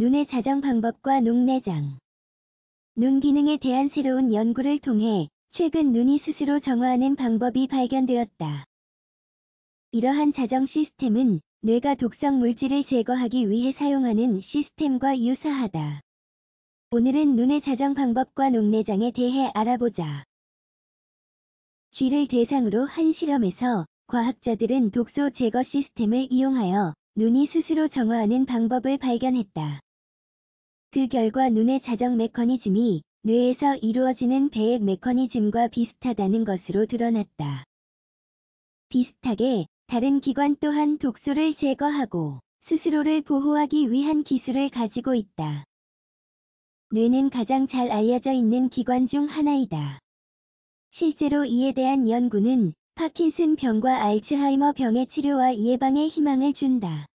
눈의 자정 방법과 녹내장눈 기능에 대한 새로운 연구를 통해 최근 눈이 스스로 정화하는 방법이 발견되었다. 이러한 자정 시스템은 뇌가 독성 물질을 제거하기 위해 사용하는 시스템과 유사하다. 오늘은 눈의 자정 방법과 녹내장에 대해 알아보자. 쥐를 대상으로 한 실험에서 과학자들은 독소 제거 시스템을 이용하여 눈이 스스로 정화하는 방법을 발견했다. 그 결과 눈의 자정 메커니즘이 뇌에서 이루어지는 배액 메커니즘과 비슷하다는 것으로 드러났다. 비슷하게 다른 기관 또한 독소를 제거하고 스스로를 보호하기 위한 기술을 가지고 있다. 뇌는 가장 잘 알려져 있는 기관 중 하나이다. 실제로 이에 대한 연구는 파킨슨 병과 알츠하이머 병의 치료와 예방에 희망을 준다.